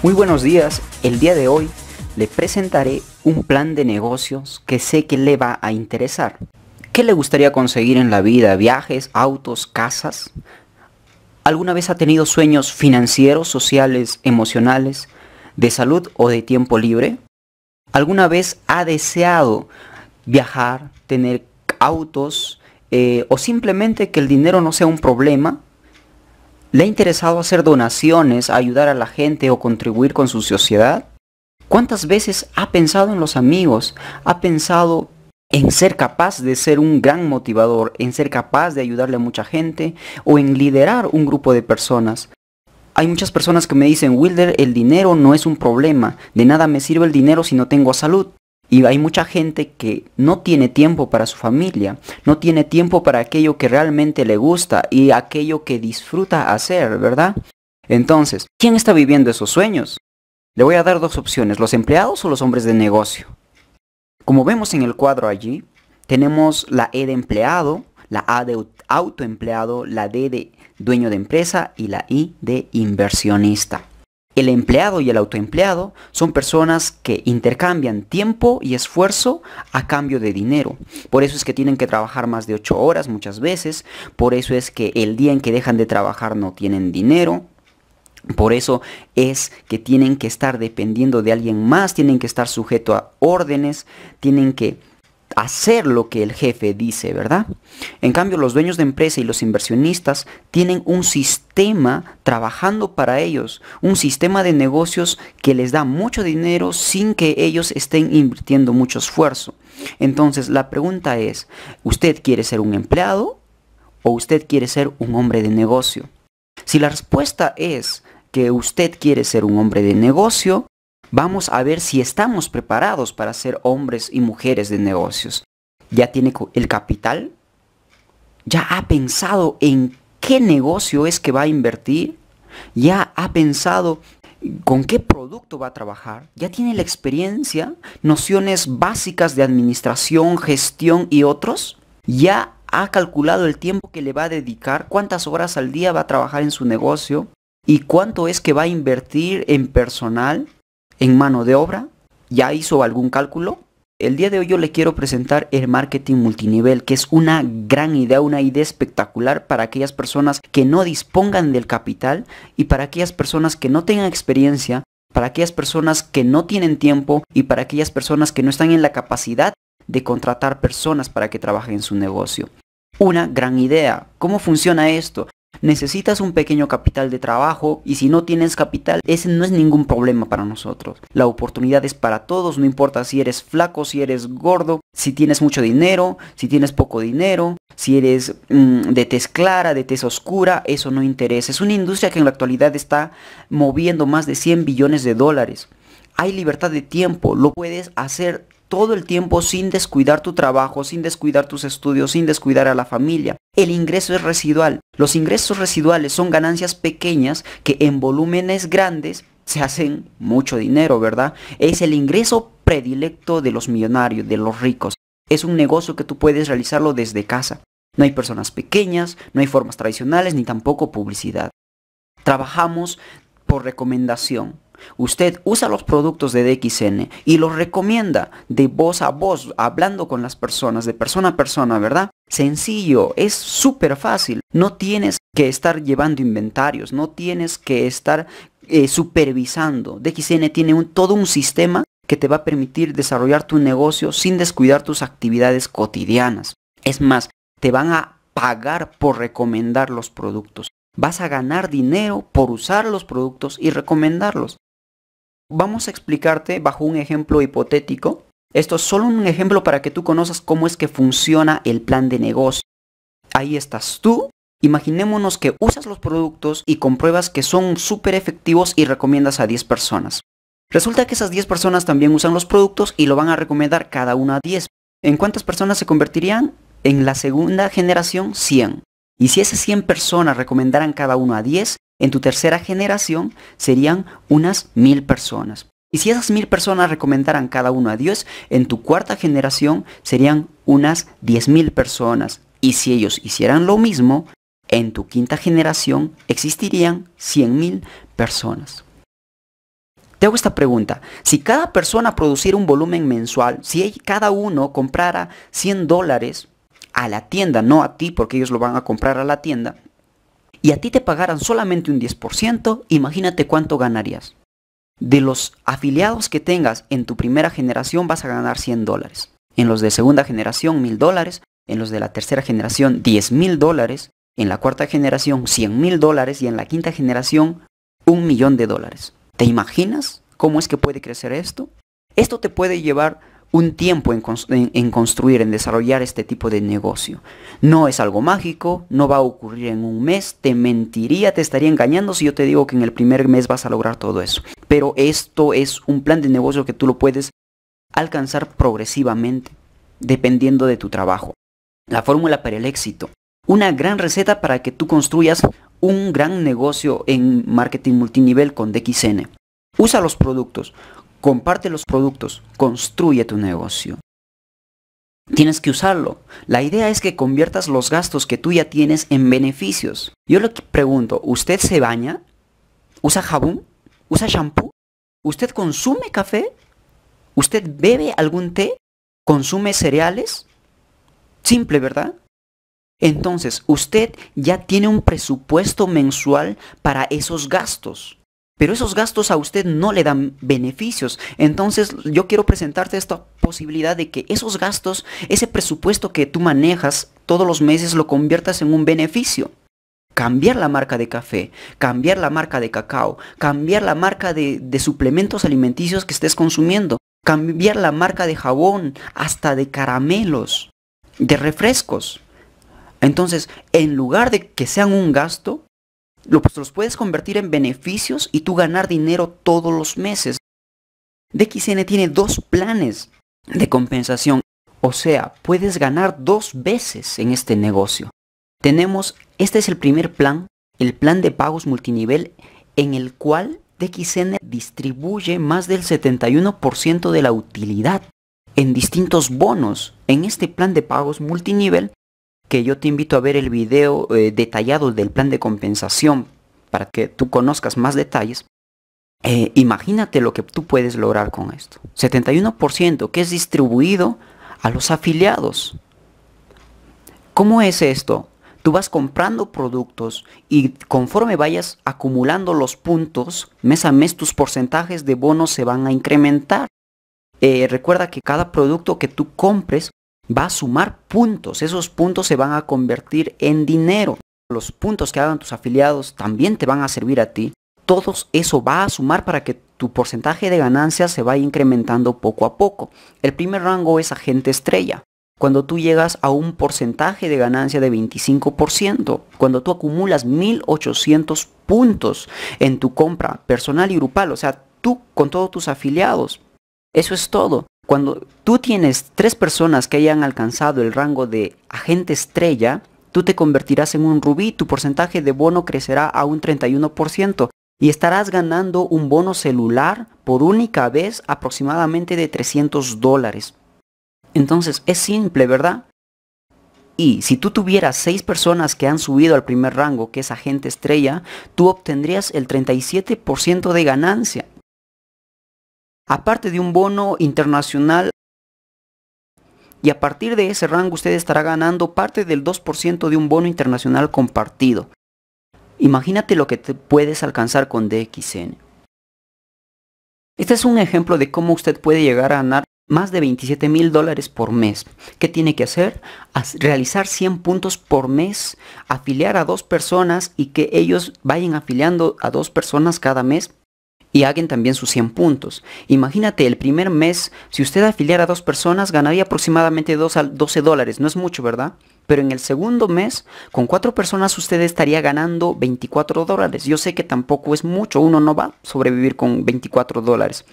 Muy buenos días, el día de hoy le presentaré un plan de negocios que sé que le va a interesar. ¿Qué le gustaría conseguir en la vida? ¿Viajes, autos, casas? ¿Alguna vez ha tenido sueños financieros, sociales, emocionales, de salud o de tiempo libre? ¿Alguna vez ha deseado viajar, tener autos eh, o simplemente que el dinero no sea un problema? ¿Le ha interesado hacer donaciones, ayudar a la gente o contribuir con su sociedad? ¿Cuántas veces ha pensado en los amigos? ¿Ha pensado en ser capaz de ser un gran motivador, en ser capaz de ayudarle a mucha gente o en liderar un grupo de personas? Hay muchas personas que me dicen, Wilder, el dinero no es un problema, de nada me sirve el dinero si no tengo salud. Y hay mucha gente que no tiene tiempo para su familia, no tiene tiempo para aquello que realmente le gusta y aquello que disfruta hacer, ¿verdad? Entonces, ¿quién está viviendo esos sueños? Le voy a dar dos opciones, los empleados o los hombres de negocio. Como vemos en el cuadro allí, tenemos la E de empleado, la A de autoempleado, la D de dueño de empresa y la I de inversionista. El empleado y el autoempleado son personas que intercambian tiempo y esfuerzo a cambio de dinero. Por eso es que tienen que trabajar más de 8 horas muchas veces. Por eso es que el día en que dejan de trabajar no tienen dinero. Por eso es que tienen que estar dependiendo de alguien más, tienen que estar sujeto a órdenes, tienen que hacer lo que el jefe dice, ¿verdad? En cambio, los dueños de empresa y los inversionistas tienen un sistema trabajando para ellos, un sistema de negocios que les da mucho dinero sin que ellos estén invirtiendo mucho esfuerzo. Entonces, la pregunta es, ¿usted quiere ser un empleado o usted quiere ser un hombre de negocio? Si la respuesta es que usted quiere ser un hombre de negocio, Vamos a ver si estamos preparados para ser hombres y mujeres de negocios. ¿Ya tiene el capital? ¿Ya ha pensado en qué negocio es que va a invertir? ¿Ya ha pensado con qué producto va a trabajar? ¿Ya tiene la experiencia, nociones básicas de administración, gestión y otros? ¿Ya ha calculado el tiempo que le va a dedicar, cuántas horas al día va a trabajar en su negocio y cuánto es que va a invertir en personal? en mano de obra. ¿Ya hizo algún cálculo? El día de hoy yo le quiero presentar el marketing multinivel, que es una gran idea, una idea espectacular para aquellas personas que no dispongan del capital y para aquellas personas que no tengan experiencia, para aquellas personas que no tienen tiempo y para aquellas personas que no están en la capacidad de contratar personas para que trabajen en su negocio. Una gran idea. ¿Cómo funciona esto? Necesitas un pequeño capital de trabajo y si no tienes capital, ese no es ningún problema para nosotros. La oportunidad es para todos, no importa si eres flaco, si eres gordo, si tienes mucho dinero, si tienes poco dinero, si eres mm, de tez clara, de tez oscura, eso no interesa. Es una industria que en la actualidad está moviendo más de 100 billones de dólares. Hay libertad de tiempo, lo puedes hacer todo el tiempo sin descuidar tu trabajo, sin descuidar tus estudios, sin descuidar a la familia. El ingreso es residual. Los ingresos residuales son ganancias pequeñas que en volúmenes grandes se hacen mucho dinero, ¿verdad? Es el ingreso predilecto de los millonarios, de los ricos. Es un negocio que tú puedes realizarlo desde casa. No hay personas pequeñas, no hay formas tradicionales ni tampoco publicidad. Trabajamos por recomendación. Usted usa los productos de DXN y los recomienda de voz a voz, hablando con las personas, de persona a persona, ¿verdad? Sencillo, es súper fácil. No tienes que estar llevando inventarios, no tienes que estar eh, supervisando. DXN tiene todo un sistema que te va a permitir desarrollar tu negocio sin descuidar tus actividades cotidianas. Es más, te van a pagar por recomendar los productos. Vas a ganar dinero por usar los productos y recomendarlos vamos a explicarte bajo un ejemplo hipotético. Esto es solo un ejemplo para que tú conozcas cómo es que funciona el plan de negocio. Ahí estás tú. Imaginémonos que usas los productos y compruebas que son súper efectivos y recomiendas a 10 personas. Resulta que esas 10 personas también usan los productos y lo van a recomendar cada una a 10. ¿En cuántas personas se convertirían? En la segunda generación, 100. Y si esas 100 personas recomendaran cada uno a 10, en tu tercera generación serían unas mil personas. Y si esas mil personas recomendaran cada uno a Dios, en tu cuarta generación serían unas diez mil personas. Y si ellos hicieran lo mismo, en tu quinta generación existirían cien mil personas. Te hago esta pregunta. Si cada persona produciera un volumen mensual, si cada uno comprara 100 dólares a la tienda, no a ti, porque ellos lo van a comprar a la tienda, y a ti te pagaran solamente un 10%, imagínate cuánto ganarías. De los afiliados que tengas en tu primera generación vas a ganar 100 dólares. En los de segunda generación 1000 dólares. En los de la tercera generación 10 mil dólares. En la cuarta generación 100 mil dólares. Y en la quinta generación un millón de dólares. ¿Te imaginas cómo es que puede crecer esto? Esto te puede llevar un tiempo en, construir, en desarrollar este tipo de negocio. No es algo mágico, no va a ocurrir en un mes, te mentiría, te estaría engañando si yo te digo que en el primer mes vas a lograr todo eso. Pero esto es un plan de negocio que tú lo puedes alcanzar progresivamente, dependiendo de tu trabajo. La fórmula para el éxito. Una gran receta para que tú construyas un gran negocio en marketing multinivel con DXN. Usa los productos comparte los productos, construye tu negocio. Tienes que usarlo. La idea es que conviertas los gastos que tú ya tienes en beneficios. Yo le pregunto, ¿usted se baña? ¿Usa jabón? ¿Usa shampoo? ¿Usted consume café? ¿Usted bebe algún té? ¿Consume cereales? Simple, ¿verdad? Entonces, usted ya tiene un presupuesto mensual para esos gastos pero esos gastos a usted no le dan beneficios. Entonces yo quiero presentarte esta posibilidad de que esos gastos, ese presupuesto que tú manejas todos los meses lo conviertas en un beneficio. Cambiar la marca de café, cambiar la marca de cacao, cambiar la marca de, suplementos alimenticios que estés consumiendo, cambiar la marca de jabón, hasta de caramelos, de refrescos. Entonces, en lugar de que sean un gasto, pues, los puedes convertir en beneficios y tú ganar dinero todos los meses. DXN tiene dos planes de compensación. O sea, puedes ganar dos veces en este negocio. Tenemos, este es el primer plan, el plan de pagos multinivel, en el cual DXN distribuye más del 71% de la utilidad en distintos bonos. En este plan de pagos multinivel que yo te invito a ver el video eh, detallado del plan de compensación para que tú conozcas más detalles. Eh, imagínate lo que tú puedes lograr con esto. 71% que es distribuido a los afiliados. ¿Cómo es esto? Tú vas comprando productos y conforme vayas acumulando los puntos, mes a mes tus porcentajes de bonos se van a incrementar. Eh, recuerda que cada producto que tú compres va a sumar puntos. Esos puntos se van a convertir en dinero. Los puntos que hagan tus afiliados también te van a servir a ti. Todo eso va a sumar para que tu porcentaje de ganancias se vaya incrementando poco a poco. El primer rango es agente estrella. Cuando tú llegas a un porcentaje de ganancia de 25%, cuando tú acumulas 1800 puntos en tu compra personal y grupal, o sea, tú con todos tus afiliados. Eso es todo. Cuando tú tienes tres personas que hayan alcanzado el rango de agente estrella, tú te convertirás en un rubí, tu porcentaje de bono crecerá a un 31% y estarás ganando un bono celular por única vez aproximadamente de 300 dólares. Entonces, es simple, ¿verdad? Y si tú tuvieras seis personas que han subido al primer rango, que es agente estrella, tú obtendrías el 37% de ganancia aparte de un bono internacional. Y a partir de ese rango usted estará ganando parte del 2% de un bono internacional compartido. Imagínate lo que te puedes alcanzar con DXN. Este es un ejemplo de cómo usted puede llegar a ganar más de 27 mil dólares por mes. ¿Qué tiene que hacer? realizar 100 puntos por mes, afiliar a dos personas y que ellos vayan afiliando a dos personas cada mes y hagan también sus 100 puntos. Imagínate, el primer mes, si usted afiliara a dos personas, ganaría aproximadamente 12 dólares. No es mucho, ¿verdad? Pero en el segundo mes, con cuatro personas usted estaría ganando 24 dólares. Yo sé que tampoco es mucho, uno no va a sobrevivir con 24 dólares.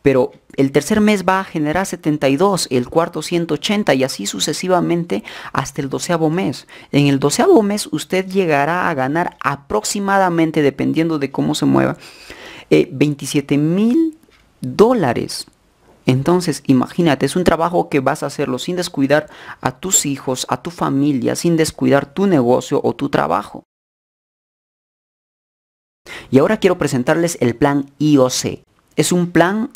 Pero el tercer mes va a generar 72, el cuarto 180 y así sucesivamente hasta el doceavo mes. En el doceavo mes usted llegará a ganar aproximadamente, dependiendo de cómo se mueva, eh, 27 mil dólares. Entonces, imagínate, es un trabajo que vas a hacerlo sin descuidar a tus hijos, a tu familia, sin descuidar tu negocio o tu trabajo. Y ahora quiero presentarles el plan IOC. Es un plan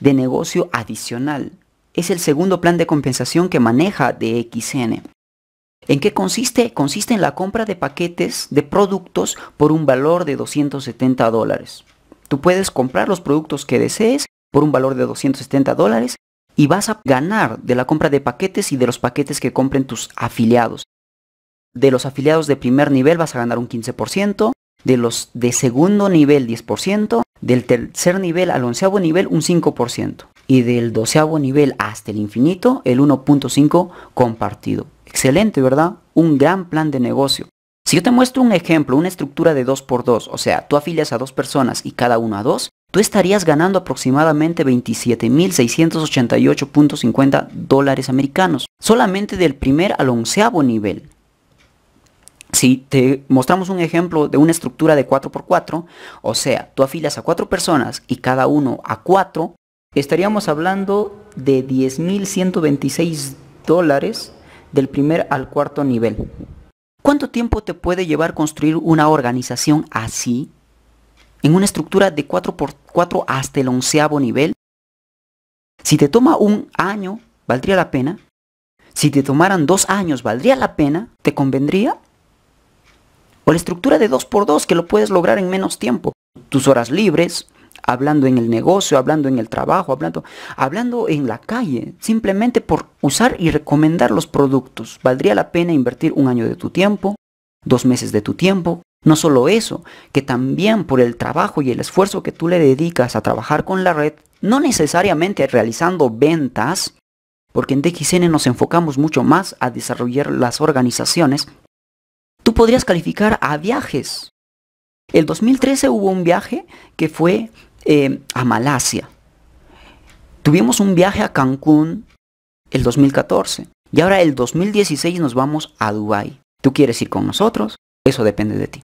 de negocio adicional. Es el segundo plan de compensación que maneja DXN. ¿En qué consiste? Consiste en la compra de paquetes de productos por un valor de 270 dólares. Tú puedes comprar los productos que desees por un valor de 270 dólares y vas a ganar de la compra de paquetes y de los paquetes que compren tus afiliados. De los afiliados de primer nivel vas a ganar un 15%, de los de segundo nivel 10%, del tercer nivel al onceavo nivel un 5% y del doceavo nivel hasta el infinito el 1.5 compartido. Excelente, ¿verdad? Un gran plan de negocio. Si yo te muestro un ejemplo, una estructura de 2 por 2, o sea, tú afilias a dos personas y cada uno a dos, tú estarías ganando aproximadamente 27.688.50 dólares americanos, solamente del primer al onceavo nivel. Si te mostramos un ejemplo de una estructura de 4x4, o sea, tú afilias a cuatro personas y cada uno a 4, estaríamos hablando de 10.126 dólares del primer al cuarto nivel. ¿Cuánto tiempo te puede llevar construir una organización así? En una estructura de 4x4 hasta el onceavo nivel. Si te toma un año, ¿valdría la pena? Si te tomaran dos años, ¿valdría la pena? ¿Te convendría? O la estructura de 2x2 que lo puedes lograr en menos tiempo. Tus horas libres, hablando en el negocio, hablando en el trabajo, hablando, hablando en la calle, simplemente por usar y recomendar los productos. Valdría la pena invertir un año de tu tiempo, dos meses de tu tiempo. No solo eso, que también por el trabajo y el esfuerzo que tú le dedicas a trabajar con la red, no necesariamente realizando ventas, porque en DXN nos enfocamos mucho más a desarrollar las organizaciones, tú podrías calificar a viajes. El 2013 hubo un viaje que fue eh, a Malasia. Tuvimos un viaje a Cancún el 2014 y ahora el 2016 nos vamos a Dubai ¿Tú quieres ir con nosotros? Eso depende de ti.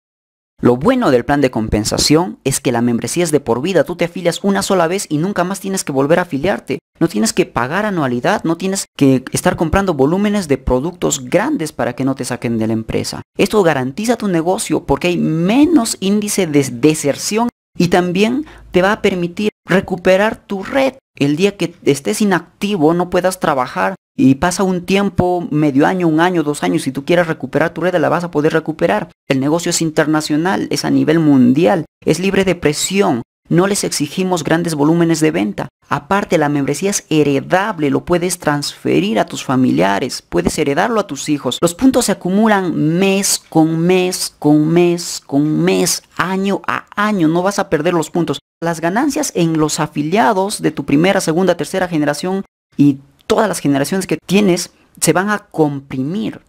Lo bueno del plan de compensación es que la membresía es de por vida, tú te afilias una sola vez y nunca más tienes que volver a afiliarte. No tienes que pagar anualidad, no tienes que estar comprando volúmenes de productos grandes para que no te saquen de la empresa. Esto garantiza tu negocio porque hay menos índice de deserción y también te va a permitir recuperar tu red. El día que estés inactivo, no puedas trabajar y pasa un tiempo, medio año, un año, dos años, si tú quieres recuperar tu red, la vas a poder recuperar. El negocio es internacional, es a nivel mundial, es libre de presión. No les exigimos grandes volúmenes de venta. Aparte, la membresía es heredable, lo puedes transferir a tus familiares, puedes heredarlo a tus hijos. Los puntos se acumulan mes con mes, con mes, con mes, año a año. No vas a perder los puntos. Las ganancias en los afiliados de tu primera, segunda, tercera generación y todas las generaciones que tienes se van a comprimir.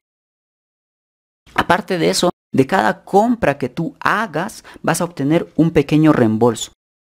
Aparte de eso, de cada compra que tú hagas vas a obtener un pequeño reembolso.